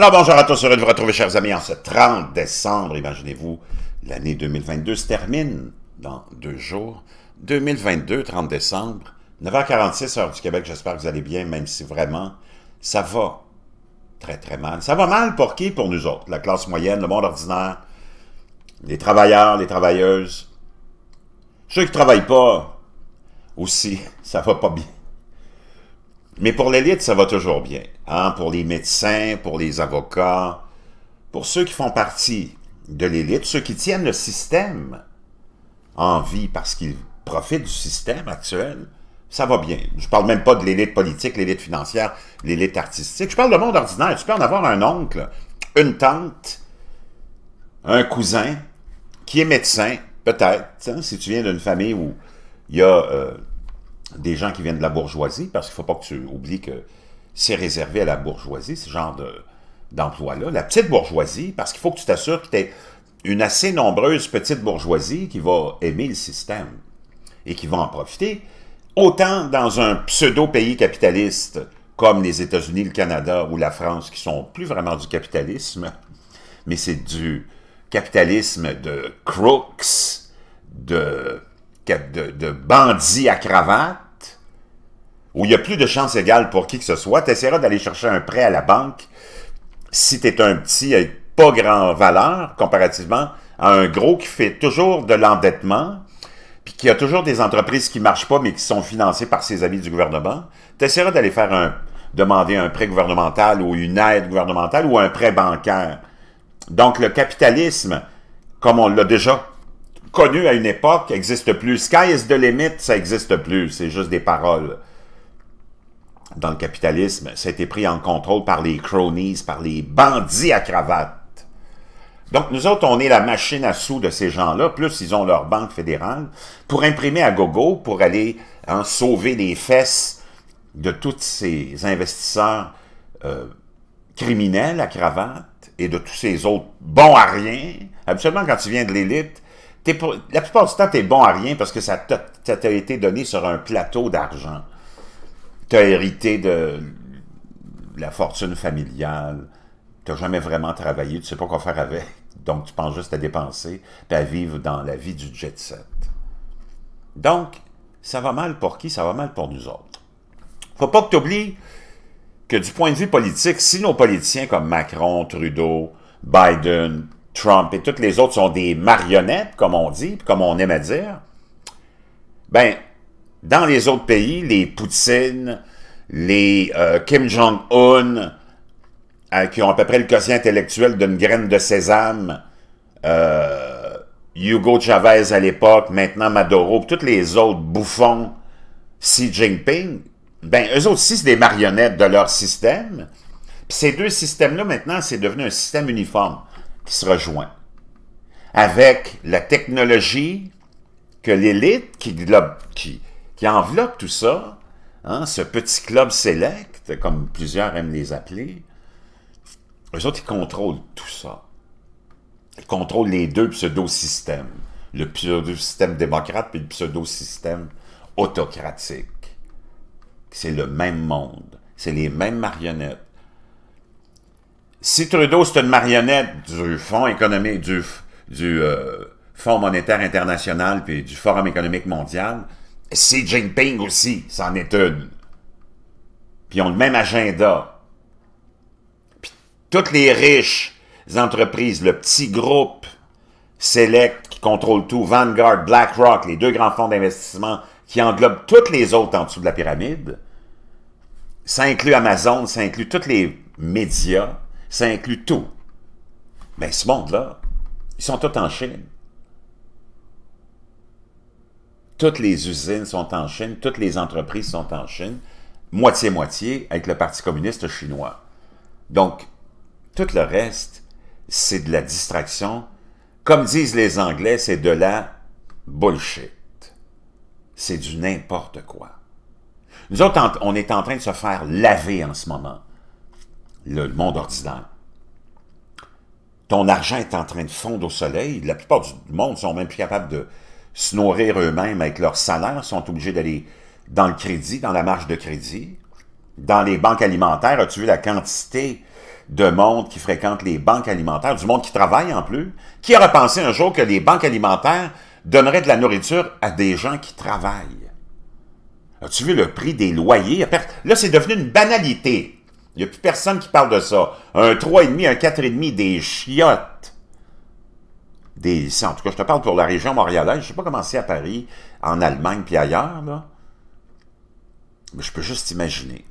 Alors bonjour à tous, heureux de vous retrouver chers amis en ce 30 décembre, imaginez-vous, l'année 2022 se termine dans deux jours. 2022, 30 décembre, 9h46 heure du Québec, j'espère que vous allez bien, même si vraiment ça va très très mal. Ça va mal pour qui? Pour nous autres, la classe moyenne, le monde ordinaire, les travailleurs, les travailleuses, ceux qui ne travaillent pas, aussi, ça va pas bien. Mais pour l'élite, ça va toujours bien. Hein? Pour les médecins, pour les avocats, pour ceux qui font partie de l'élite, ceux qui tiennent le système en vie parce qu'ils profitent du système actuel, ça va bien. Je ne parle même pas de l'élite politique, l'élite financière, l'élite artistique. Je parle de monde ordinaire. Tu peux en avoir un oncle, une tante, un cousin qui est médecin, peut-être, hein, si tu viens d'une famille où il y a euh, des gens qui viennent de la bourgeoisie, parce qu'il ne faut pas que tu oublies que c'est réservé à la bourgeoisie, ce genre d'emploi-là. la petite bourgeoisie, parce qu'il faut que tu t'assures que tu es une assez nombreuse petite bourgeoisie qui va aimer le système et qui va en profiter, autant dans un pseudo-pays capitaliste comme les États-Unis, le Canada ou la France, qui sont plus vraiment du capitalisme, mais c'est du capitalisme de crooks, de de, bandits à cravate, où il n'y a plus de chance égale pour qui que ce soit, tu essaieras d'aller chercher un prêt à la banque si tu es un petit avec pas grand valeur comparativement à un gros qui fait toujours de l'endettement, puis qui a toujours des entreprises qui ne marchent pas, mais qui sont financées par ses amis du gouvernement, tu essaieras d'aller faire un, demander un prêt gouvernemental ou une aide gouvernementale ou un prêt bancaire. Donc le capitalisme, comme on l'a déjà connu à une époque n'existe plus. Sky is the limit, ça n'existe plus. C'est juste des paroles. Dans le capitalisme, ça a été pris en contrôle par les cronies, par les bandits à cravate. Donc, nous autres, on est la machine à sous de ces gens-là, plus ils ont leur banque fédérale, pour imprimer à gogo, pour aller en hein, sauver les fesses de tous ces investisseurs euh, criminels à cravate et de tous ces autres bons à rien. Absolument, quand tu viens de l'élite, la plupart du temps, tu es bon à rien parce que ça t'a été donné sur un plateau d'argent. Tu as hérité de la fortune familiale. Tu n'as jamais vraiment travaillé. Tu sais pas quoi faire avec. Donc, tu penses juste à dépenser et à vivre dans la vie du jet set. Donc, ça va mal pour qui? Ça va mal pour nous autres. Faut pas que tu oublies que du point de vue politique, si nos politiciens comme Macron, Trudeau, Biden, Trump et toutes les autres sont des marionnettes, comme on dit, comme on aime à dire, ben, dans les autres pays, les Poutine, les euh, Kim Jong-un, euh, qui ont à peu près le quotient intellectuel d'une graine de sésame, euh, Hugo Chavez à l'époque, maintenant Maduro, tous les autres bouffons, Xi Jinping, ben, eux aussi, c'est des marionnettes de leur système. Puis ces deux systèmes-là, maintenant, c'est devenu un système uniforme qui se rejoint. Avec la technologie que l'élite qui, enveloppe tout ça, hein, ce petit club select, comme plusieurs aiment les appeler, eux autres, ils contrôlent tout ça. Ils contrôlent les deux pseudo-systèmes. Le pseudo-système démocrate et le pseudo-système autocratique. C'est le même monde. C'est les mêmes marionnettes si Trudeau, c'est une marionnette du Fonds économique, du, du euh, Fonds monétaire international puis du Forum économique mondial, Xi Jinping aussi, c'en est une. Puis ils ont le même agenda. Puis toutes les riches entreprises, le petit groupe Select qui contrôle tout, Vanguard, BlackRock, les deux grands fonds d'investissement qui englobent toutes les autres en dessous de la pyramide, ça inclut Amazon, ça inclut tous les médias, ça inclut tout. Mais ce monde-là, ils sont tous en Chine. Toutes les usines sont en Chine, toutes les entreprises sont en Chine, moitié-moitié avec le Parti communiste chinois. Donc, tout le reste, c'est de la distraction. Comme disent les Anglais, c'est de la bullshit. C'est du n'importe quoi. Nous autres, on est en train de se faire laver en ce moment le, monde ordinaire. Ton argent est en train de fondre au soleil. La plupart du monde sont même plus capables de se nourrir eux-mêmes avec leur salaire, sont obligés d'aller dans le crédit, dans la marge de crédit. Dans les banques alimentaires, as-tu vu la quantité de monde qui fréquente les banques alimentaires, du monde qui travaille en plus? Qui aurait pensé un jour que les banques alimentaires donneraient de la nourriture à des gens qui travaillent? As-tu vu le prix des loyers? Là, c'est devenu une banalité. Il n'y a plus personne qui parle de ça. Un 3,5, un 4,5, des chiottes. Des, en tout cas, je te parle pour la région montréalaise. Je ne sais pas comment c'est à Paris, en Allemagne puis ailleurs. Là. Mais je peux juste imaginer.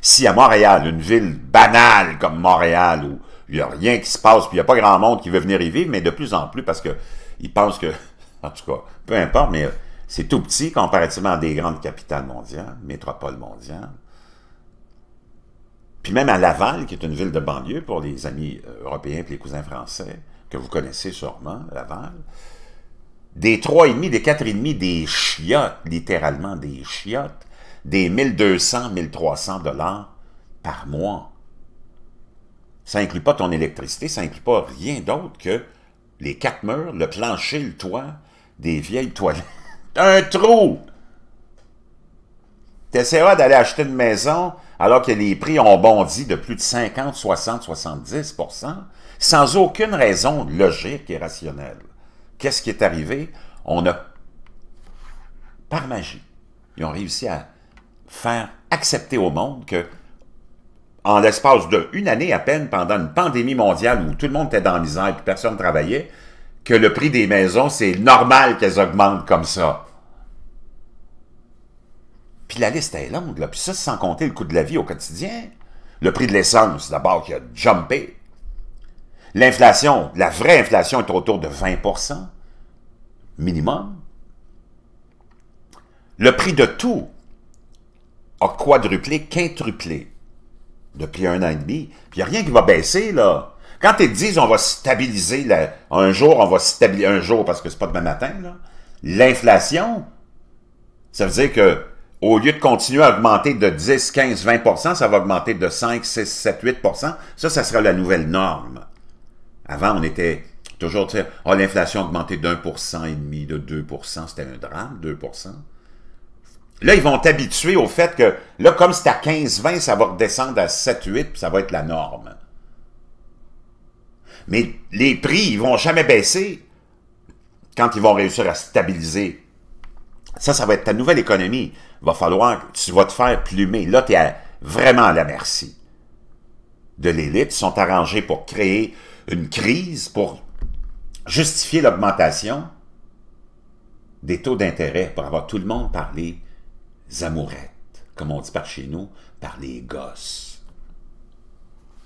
Si à Montréal, une ville banale comme Montréal, où il n'y a rien qui se passe, puis il n'y a pas grand monde qui veut venir y vivre, mais de plus en plus, parce qu'ils pensent que, en tout cas, peu importe, mais c'est tout petit comparativement à des grandes capitales mondiales, métropoles mondiales. Puis même à Laval, qui est une ville de banlieue pour les amis euh, européens et les cousins français, que vous connaissez sûrement, Laval, des et demi, des et demi, des chiottes, littéralement des chiottes, des 1200, 1300 dollars par mois. Ça inclut pas ton électricité, ça inclut pas rien d'autre que les quatre murs, le plancher, le toit, des vieilles toilettes. Un trou! T'essaieras d'aller acheter une maison alors que les prix ont bondi de plus de 50, 60, 70 sans aucune raison logique et rationnelle. Qu'est-ce qui est arrivé? On a, par magie, ils ont réussi à faire accepter au monde que, en l'espace d'une année à peine, pendant une pandémie mondiale où tout le monde était dans la misère et que personne ne travaillait, que le prix des maisons, c'est normal qu'elles augmentent comme ça la liste est longue, là. Puis ça, sans compter le coût de la vie au quotidien. Le prix de l'essence, d'abord, qui a jumpé. L'inflation, la vraie inflation est autour de 20 minimum. Le prix de tout a quadruplé, quintruplé depuis un an et demi. Puis il n'y a rien qui va baisser, là. Quand ils disent on va stabiliser, un jour, on va stabiliser, un jour, parce que c'est pas demain matin, là, l'inflation, ça veut dire que au lieu de continuer à augmenter de 10, 15, 20 ça va augmenter de 5, 6, 7, 8 Ça, ça sera la nouvelle norme. Avant, on était toujours, tu ah, l'inflation a augmenté d'un pour cent et demi, de 2 c'était un drame, 2 Là, ils vont t'habituer au fait que, là, comme c'est à 15, 20, ça va redescendre à 7, 8, puis ça va être la norme. Mais les prix, ils vont jamais baisser quand ils vont réussir à stabiliser ça, ça va être ta nouvelle économie. va falloir, tu vas te faire plumer. Là, tu es vraiment à la merci de l'élite. Ils sont arrangés pour créer une crise, pour justifier l'augmentation des taux d'intérêt, pour avoir tout le monde par les amourettes, comme on dit par chez nous, par les gosses.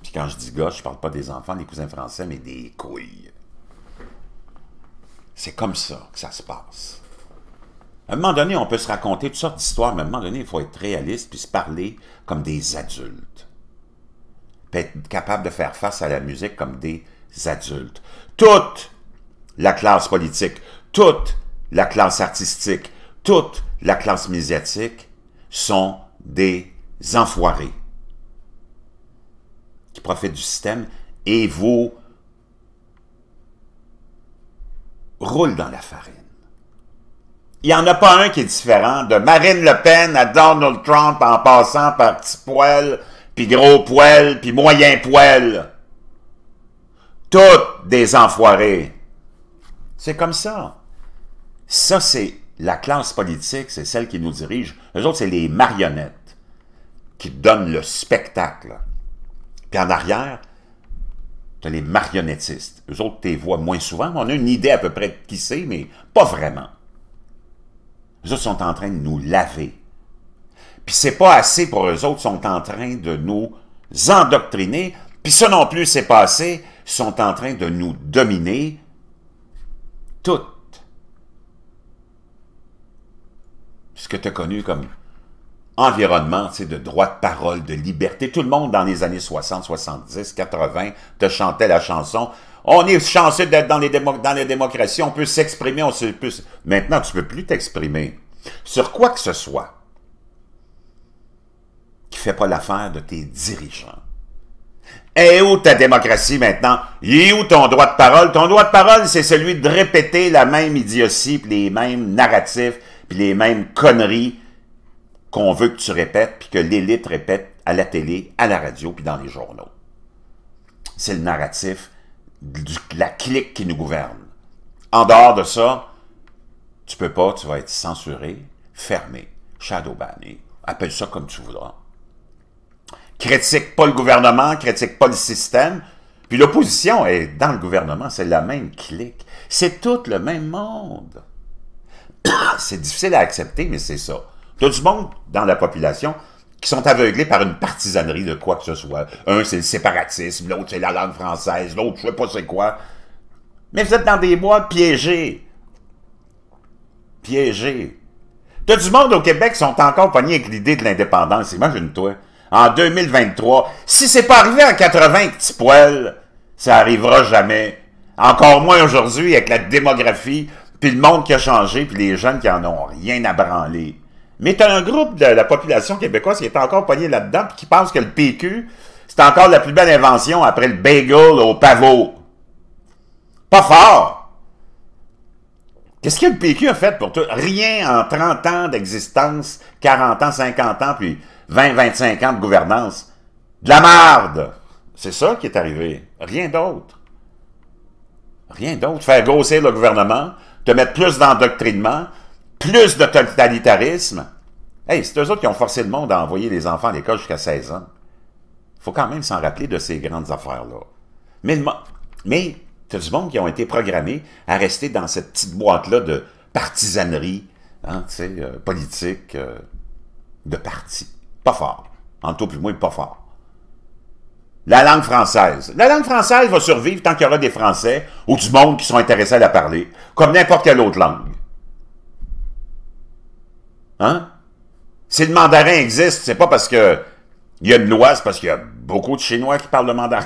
Puis quand je dis gosses, je parle pas des enfants, des cousins français, mais des couilles. C'est comme ça que ça se passe. À un moment donné, on peut se raconter toutes sortes d'histoires, mais à un moment donné, il faut être réaliste puis se parler comme des adultes. Puis être capable de faire face à la musique comme des adultes. Toute la classe politique, toute la classe artistique, toute la classe médiatique sont des enfoirés qui profitent du système et vous roulent dans la farine il n'y en a pas un qui est différent. De Marine Le Pen à Donald Trump en passant par petit poil, puis gros poil, puis moyen poil. Toutes des enfoirés. C'est comme ça. Ça, c'est la classe politique, c'est celle qui nous dirige. Les autres, c'est les marionnettes qui donnent le spectacle. Puis en arrière, tu as les marionnettistes. Eux autres, tu les vois moins souvent. On a une idée à peu près de qui c'est, mais pas vraiment. Eux autres sont en train de nous laver. Puis c'est pas assez pour eux autres, sont en train de nous endoctriner. Puis ça non plus, c'est pas assez, sont en train de nous dominer tout ce que tu as connu comme environnement, de droit de parole, de liberté. Tout le monde dans les années 60, 70, 80 te chantait la chanson on est chanceux d'être dans, les dans démocraties, on peut s'exprimer, on se peut... Maintenant, tu peux plus t'exprimer sur quoi que ce soit qui fait pas l'affaire de tes dirigeants. Et où ta démocratie maintenant? Et où ton droit de parole? Ton droit de parole, c'est celui de répéter la même idiotie, puis les mêmes narratifs, puis les mêmes conneries qu'on veut que tu répètes, puis que l'élite répète à la télé, à la radio, puis dans les journaux. C'est le narratif la clique qui nous gouverne. En dehors de ça, tu peux pas, tu vas être censuré, fermé, shadow shadowbanné, appelle ça comme tu voudras. Critique pas le gouvernement, critique pas le système, puis l'opposition est dans le gouvernement, c'est la même clique. C'est tout le même monde. C'est difficile à accepter, mais c'est ça. Tout le monde dans la population qui sont aveuglés par une partisanerie de quoi que ce soit. Un, c'est le séparatisme, l'autre, c'est la langue française, l'autre, je sais pas c'est quoi. Mais vous êtes dans des bois piégés. Piégés. T'as du monde au Québec qui sont encore pognés avec l'idée de l'indépendance. Imagine-toi. En 2023, si c'est pas arrivé en 80, petit poil, ça arrivera jamais. Encore moins aujourd'hui avec la démographie, puis le monde qui a changé, puis les jeunes qui en ont rien à branler. Mais tu as un groupe de la population québécoise qui est encore pogné là-dedans et qui pense que le PQ, c'est encore la plus belle invention après le bagel au pavot. Pas fort! Qu'est-ce que le PQ a fait pour toi? Rien en 30 ans d'existence, 40 ans, 50 ans, puis 20, 25 ans de gouvernance. De la merde, C'est ça qui est arrivé. Rien d'autre. Rien d'autre. Faire grossir le gouvernement, te mettre plus d'endoctrinement, plus de totalitarisme. Hey, c'est eux autres qui ont forcé le monde à envoyer les enfants à l'école jusqu'à 16 ans. faut quand même s'en rappeler de ces grandes affaires-là. Mais, c'est mais du monde qui ont été programmés à rester dans cette petite boîte-là de partisanerie, hein, euh, politique, euh, de parti. Pas fort. En tout plus moins, pas fort. La langue française. La langue française va survivre tant qu'il y aura des Français ou du monde qui sont intéressés à la parler, comme n'importe quelle autre langue. Hein? Si le mandarin existe, c'est pas parce que il y a une loi, c'est parce qu'il y a beaucoup de Chinois qui parlent le mandarin.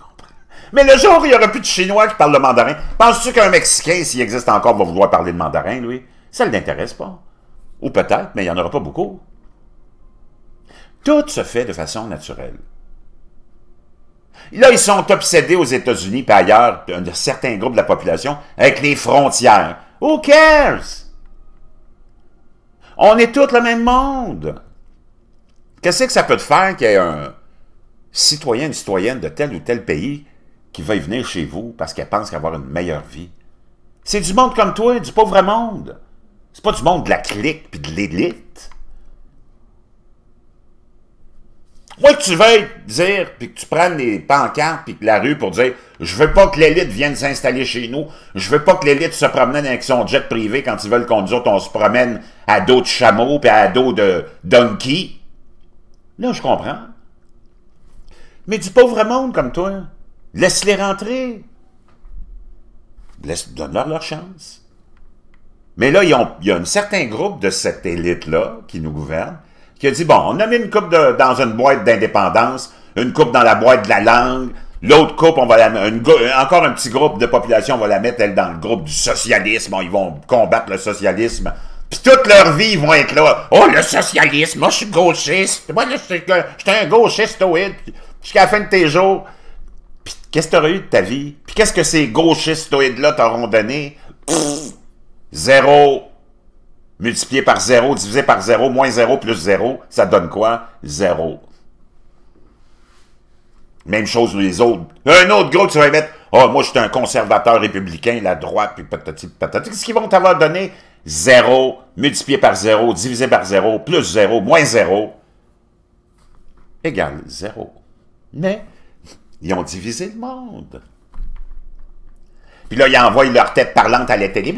Mais le jour où il n'y aura plus de Chinois qui parlent le mandarin, penses-tu qu'un Mexicain, s'il existe encore, va vouloir parler de mandarin, lui? Ça ne l'intéresse pas. Ou peut-être, mais il n'y en aura pas beaucoup. Tout se fait de façon naturelle. Là, ils sont obsédés aux États-Unis et ailleurs, de certains groupes de la population, avec les frontières. Who cares? On est tous le même monde. Qu'est-ce que ça peut te faire qu'il y ait un citoyen, une citoyenne de tel ou tel pays qui veuille venir chez vous parce qu'elle pense avoir une meilleure vie? C'est du monde comme toi, du pauvre monde. C'est pas du monde de la clique puis de l'élite. Moi, tu veux dire, puis que tu prennes les pancartes puis la rue pour dire je veux pas que l'élite vienne s'installer chez nous. Je veux pas que l'élite se promène avec son jet privé quand ils veulent qu'on on se promène à dos de chameau puis à dos de donkey. Là, je comprends. Mais du pauvre monde comme toi, laisse-les rentrer. donne-leur leur chance. Mais là, il y a un certain groupe de cette élite-là qui nous gouverne qui a dit, bon, on a mis une coupe dans une boîte d'indépendance, une coupe dans la boîte de la langue, L'autre couple, on va la encore un petit groupe de population, on va la mettre, elle, dans le groupe du socialisme. Ils vont combattre le socialisme. Puis toute leur vie, ils vont être là. Oh, le socialisme, moi, je suis gauchiste. Moi, là, je suis un Jusqu'à la fin de tes jours. Puis qu'est-ce que t'aurais eu de ta vie? Puis qu'est-ce que ces gauchistes, là t'auront donné? Pfff! zéro multiplié par zéro, divisé par zéro, moins zéro plus zéro, ça donne quoi? Zéro. Même chose les autres. Un autre groupe, tu vas mettre Ah, moi, je suis un conservateur républicain, la droite, puis patati, patati. Qu'est-ce qu'ils vont t'avoir donné? Zéro, multiplié par zéro, divisé par zéro, plus zéro, moins zéro, égale zéro. Mais, ils ont divisé le monde. Puis là, ils envoient leur tête parlante à la télé.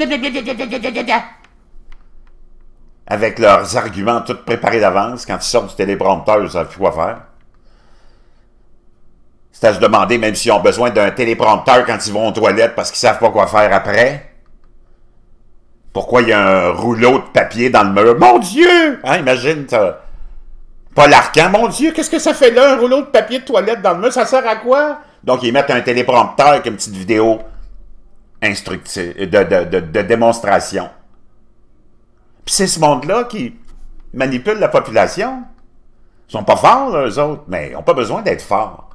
Avec leurs arguments tout préparés d'avance, quand ils sortent du téléprompteur, ils savent quoi faire c'est à se demander même s'ils ont besoin d'un téléprompteur quand ils vont aux toilettes parce qu'ils savent pas quoi faire après. Pourquoi il y a un rouleau de papier dans le mur? Mon Dieu! Hein, imagine, ça. Paul Arcan, mon Dieu, qu'est-ce que ça fait là, un rouleau de papier de toilette dans le mur? Ça sert à quoi? Donc, ils mettent un téléprompteur avec une petite vidéo instructive, euh, de, démonstration. Puis c'est ce monde-là qui manipule la population. Ils sont pas forts, les eux autres, mais ils n'ont pas besoin d'être forts.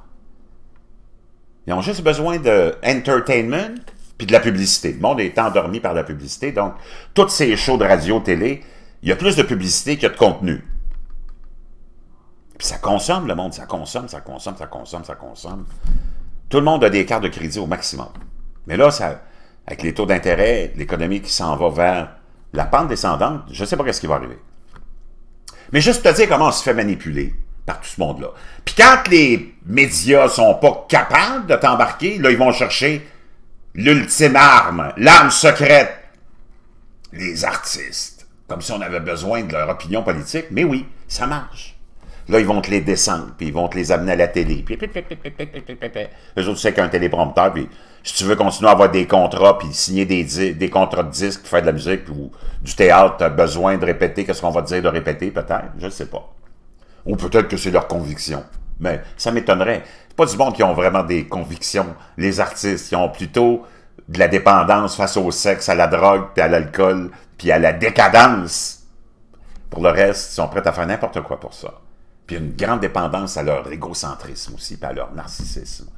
Ils ont juste besoin de entertainment puis de la publicité. Le monde est endormi par la publicité, donc toutes ces shows de radio, télé, il y a plus de publicité qu'il y a de contenu. Puis ça consomme, le monde, ça consomme, ça consomme, ça consomme, ça consomme. Tout le monde a des cartes de crédit au maximum. Mais là, ça, avec les taux d'intérêt, l'économie qui s'en va vers la pente descendante, je ne sais pas ce qui va arriver. Mais juste te dire comment on se fait manipuler tout ce monde-là. Puis quand les médias sont pas capables de t'embarquer, là, ils vont chercher l'ultime arme, l'arme secrète, les artistes. Comme si on avait besoin de leur opinion politique. Mais oui, ça marche. Là, ils vont te les descendre, puis ils vont te les amener à la télé. Puis, eux autres, qu'un téléprompteur, puis si tu veux continuer à avoir des contrats, puis signer des, des contrats de disques, faire de la musique ou du théâtre, tu as besoin de répéter, qu'est-ce qu'on va dire de répéter, peut-être, je ne sais pas. Ou peut-être que c'est leur conviction. Mais ça m'étonnerait. C'est pas du monde qui ont vraiment des convictions. Les artistes, ils ont plutôt de la dépendance face au sexe, à la drogue, puis à l'alcool, puis à la décadence. Pour le reste, ils sont prêts à faire n'importe quoi pour ça. Puis une grande dépendance à leur égocentrisme aussi, puis à leur narcissisme.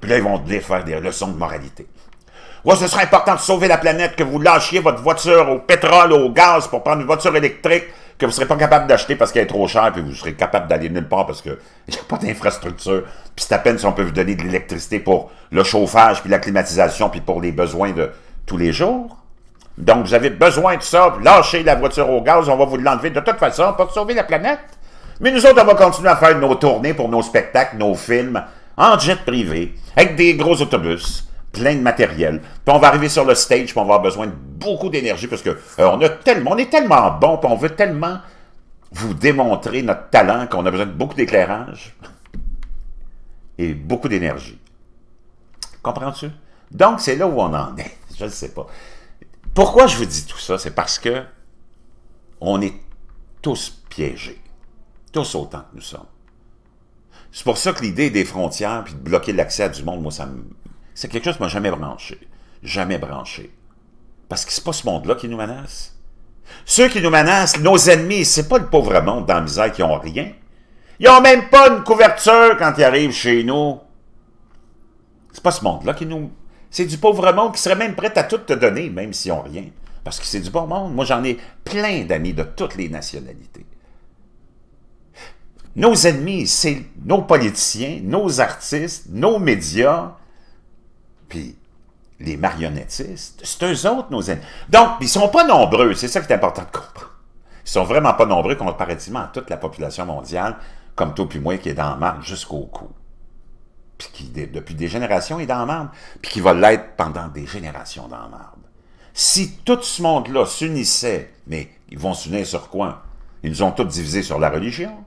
Puis là, ils vont devoir faire des leçons de moralité. Ouais, ce serait important de sauver la planète, que vous lâchiez votre voiture au pétrole, au gaz pour prendre une voiture électrique, que vous ne serez pas capable d'acheter parce qu'elle est trop chère, puis vous serez capable d'aller nulle part parce qu'il n'y a pas d'infrastructure. Puis c'est à peine si on peut vous donner de l'électricité pour le chauffage, puis la climatisation, puis pour les besoins de tous les jours. Donc, vous avez besoin de ça. Lâchez la voiture au gaz, on va vous l'enlever de toute façon pour sauver la planète. Mais nous autres, on va continuer à faire nos tournées pour nos spectacles, nos films, en jet privé, avec des gros autobus plein de matériel. Puis on va arriver sur le stage, puis on va avoir besoin de beaucoup d'énergie parce qu'on euh, tellement, est tellement bon, puis on veut tellement vous démontrer notre talent qu'on a besoin de beaucoup d'éclairage et beaucoup d'énergie. Comprends-tu? Donc, c'est là où on en est. Je ne sais pas. Pourquoi je vous dis tout ça? C'est parce que on est tous piégés. Tous autant que nous sommes. C'est pour ça que l'idée des frontières puis de bloquer l'accès à du monde, moi, ça me c'est quelque chose qui m'a jamais branché. Jamais branché. Parce que c'est pas ce monde-là qui nous menace. Ceux qui nous menacent, nos ennemis, c'est pas le pauvre monde dans la misère qui ont rien. Ils ont même pas une couverture quand ils arrivent chez nous. C'est pas ce monde-là qui nous... C'est du pauvre monde qui serait même prêt à tout te donner, même s'ils ont rien. Parce que c'est du bon monde. Moi, j'en ai plein d'amis de toutes les nationalités. Nos ennemis, c'est nos politiciens, nos artistes, nos médias, puis les marionnettistes, c'est eux autres nos ennemis. Donc, ils sont pas nombreux, c'est ça qui est important de comprendre. Ils sont vraiment pas nombreux comparativement à toute la population mondiale, comme toi puis moi qui est dans le jusqu'au cou. Puis qui, depuis des générations, est dans le puis qui va l'être pendant des générations dans le marbre. Si tout ce monde-là s'unissait, mais ils vont s'unir sur quoi? Ils nous ont tous divisés sur la religion,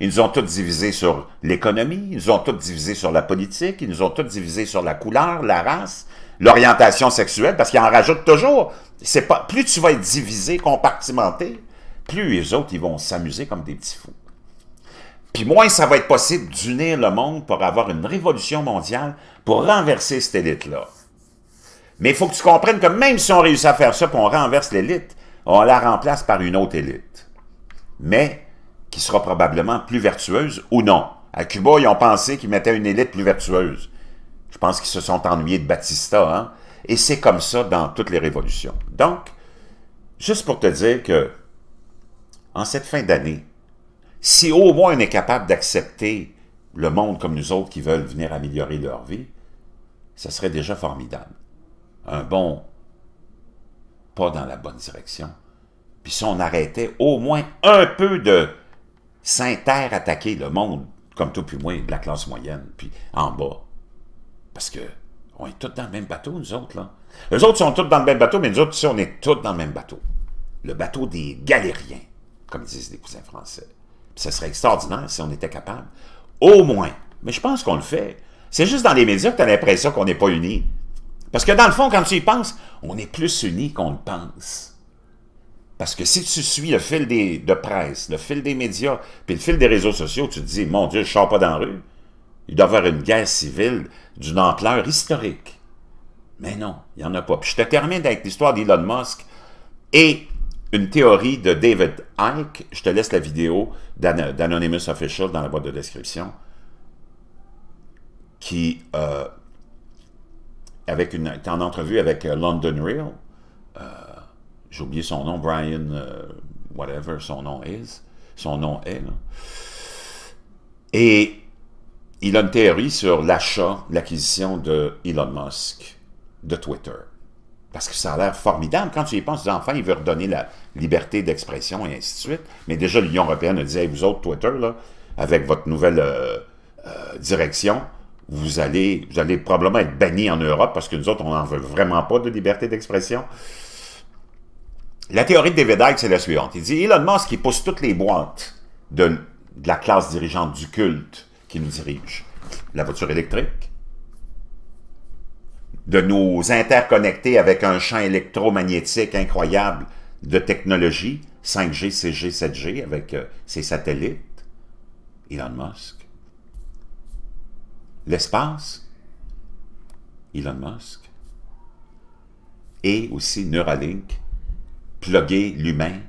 ils nous ont tous divisés sur l'économie, ils nous ont tous divisés sur la politique, ils nous ont tous divisés sur la couleur, la race, l'orientation sexuelle, parce qu'ils en rajoutent toujours. C'est pas Plus tu vas être divisé, compartimenté, plus les autres, ils vont s'amuser comme des petits fous. Puis moins ça va être possible d'unir le monde pour avoir une révolution mondiale pour renverser cette élite-là. Mais il faut que tu comprennes que même si on réussit à faire ça, qu'on renverse l'élite, on la remplace par une autre élite. Mais qui sera probablement plus vertueuse ou non. À Cuba, ils ont pensé qu'ils mettaient une élite plus vertueuse. Je pense qu'ils se sont ennuyés de Batista. Hein? Et c'est comme ça dans toutes les révolutions. Donc, juste pour te dire que, en cette fin d'année, si au moins on est capable d'accepter le monde comme nous autres qui veulent venir améliorer leur vie, ça serait déjà formidable. Un bon pas dans la bonne direction. Puis si on arrêtait au moins un peu de s'inter-attaquer le monde, comme tout, puis moins, de la classe moyenne, puis en bas. Parce que on est tous dans le même bateau, nous autres, là. Eux autres sont tous dans le même bateau, mais nous autres, on est tous dans le même bateau. Le bateau des galériens, comme disent les cousins français. Puis ce serait extraordinaire si on était capable, au moins. Mais je pense qu'on le fait. C'est juste dans les médias que tu as l'impression qu'on n'est pas unis. Parce que dans le fond, quand tu y penses, on est plus unis qu'on le pense. Parce que si tu suis le fil des, de presse, le fil des médias, puis le fil des réseaux sociaux, tu te dis, mon Dieu, je ne sors pas dans la rue. Il doit y avoir une guerre civile d'une ampleur historique. Mais non, il n'y en a pas. Puis je te termine avec l'histoire d'Elon Musk et une théorie de David Icke. Je te laisse la vidéo d'Anonymous Official dans la boîte de description. Qui, euh, avec une, en entrevue avec euh, London Real, j'ai oublié son nom, Brian, euh, whatever son nom est, son nom est, Et il a une théorie sur l'achat, l'acquisition de Elon Musk de Twitter. Parce que ça a l'air formidable. Quand tu y penses, les enfants, il veut redonner la liberté d'expression et ainsi de suite. Mais déjà, l'Union européenne a dit, vous autres, Twitter, avec votre nouvelle euh, euh, direction, vous allez, vous allez probablement être bannis en Europe parce que nous autres, on n'en veut vraiment pas de liberté d'expression la théorie de David Icke, c'est la suivante. Il dit, Elon Musk, il pousse toutes les boîtes de, la classe dirigeante du culte qui nous dirige. La voiture électrique, de nous interconnecter avec un champ électromagnétique incroyable de technologie, 5G, 6G, 7G, avec ses euh, satellites, Elon Musk. L'espace, Elon Musk. Et aussi Neuralink, plugger l'humain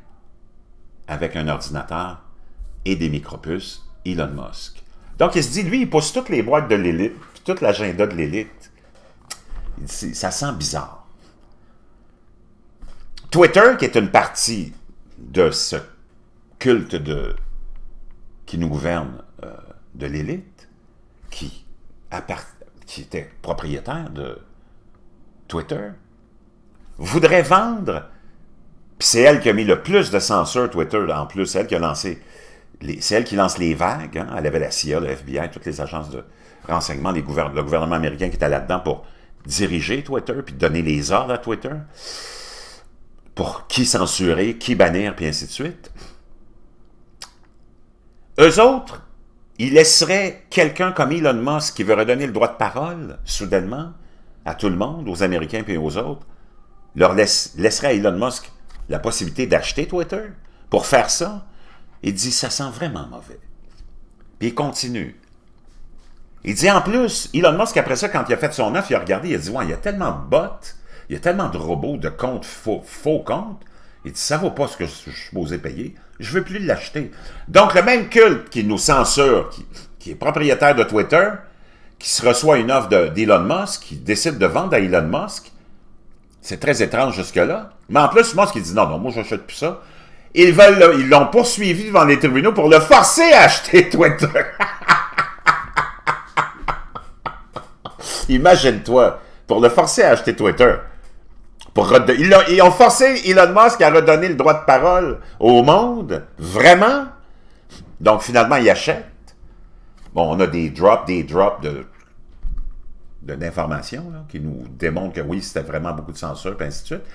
avec un ordinateur et des micropuces, Elon Musk. Donc, il se dit, lui, il pousse toutes les boîtes de l'élite, toute l'agenda de l'élite. Ça sent bizarre. Twitter, qui est une partie de ce culte de, qui nous gouverne, euh, de l'élite, qui était propriétaire de Twitter, voudrait vendre puis c'est elle qui a mis le plus de censure Twitter, en plus, c'est elle qui a lancé, c'est elle qui lance les vagues, hein. elle avait la CIA, le FBI, toutes les agences de renseignement, le gouvernement américain qui était là-dedans pour diriger Twitter, puis donner les ordres à Twitter, pour qui censurer, qui bannir, puis ainsi de suite. Eux autres, ils laisseraient quelqu'un comme Elon Musk qui veut redonner le droit de parole, soudainement, à tout le monde, aux Américains puis aux autres, leur laisseraient Elon Musk la possibilité d'acheter Twitter pour faire ça, il dit ça sent vraiment mauvais. Puis il continue. Il dit en plus, Elon Musk, après ça, quand il a fait son offre, il a regardé, il a dit il y a tellement de bots, il y a tellement de robots, de comptes faux, faux comptes. Il dit Ça vaut pas ce que je suis supposé payer, je veux plus l'acheter. Donc, le même culte qui nous censure, qui, est propriétaire de Twitter, qui se reçoit une offre d'Elon Musk, qui décide de vendre à Elon Musk, c'est très étrange jusque-là. Mais en plus, moi, ce qu'il dit, non, non, moi, j'achète plus ça. Ils veulent, ils l'ont poursuivi devant les tribunaux pour le forcer à acheter Twitter. Imagine-toi, pour le forcer à acheter Twitter. Pour ils, ont, ils ont forcé Elon Musk à redonner le droit de parole au monde. Vraiment? Donc, finalement, il achète. Bon, on a des drops, des drops de d'informations qui nous démontrent que oui, c'était vraiment beaucoup de censure, et ainsi de suite.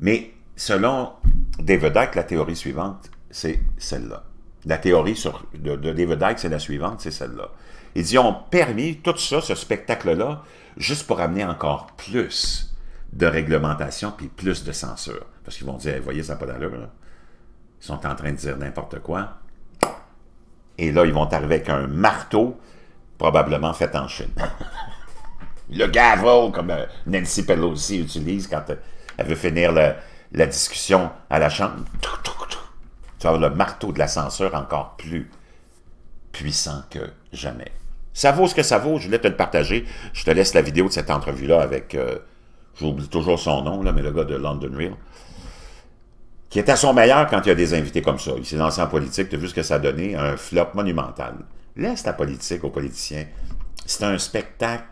Mais selon Devedec, la théorie suivante, c'est celle-là. La théorie sur, de, de c'est la suivante, c'est celle-là. Ils ont permis tout ça, ce spectacle-là, juste pour amener encore plus de réglementation puis plus de censure. Parce qu'ils vont dire, voyez, ça n'a pas d'allure. Ils sont en train de dire n'importe quoi. Et là, ils vont arriver avec un marteau probablement fait en Chine. le Gavo, comme euh, Nancy Pelosi utilise quand euh, elle veut finir la discussion à la Chambre. Tu avoir le marteau de la censure encore plus puissant que jamais. Ça vaut ce que ça vaut, je voulais te le partager. Je te laisse la vidéo de cette entrevue-là avec, euh, j'oublie toujours son nom, mais le gars de London Real, qui est à son meilleur quand il y a des invités comme ça. Il s'est lancé en politique, tu as vu ce que ça a donné, un flop monumental. Laisse la politique aux politiciens. C'est un spectacle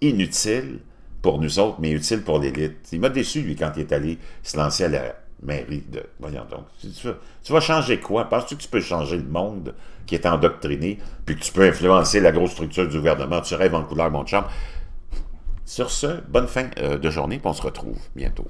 inutile pour nous autres, mais utile pour l'élite. Il m'a déçu, lui, quand il est allé se lancer à la mairie de... Voyons donc, tu, vas changer quoi? Penses-tu que tu peux changer le monde qui est endoctriné, puis que tu peux influencer la grosse structure du gouvernement? Tu rêves en couleur, mon chambre. Sur ce, bonne fin euh, de journée, puis on se retrouve bientôt.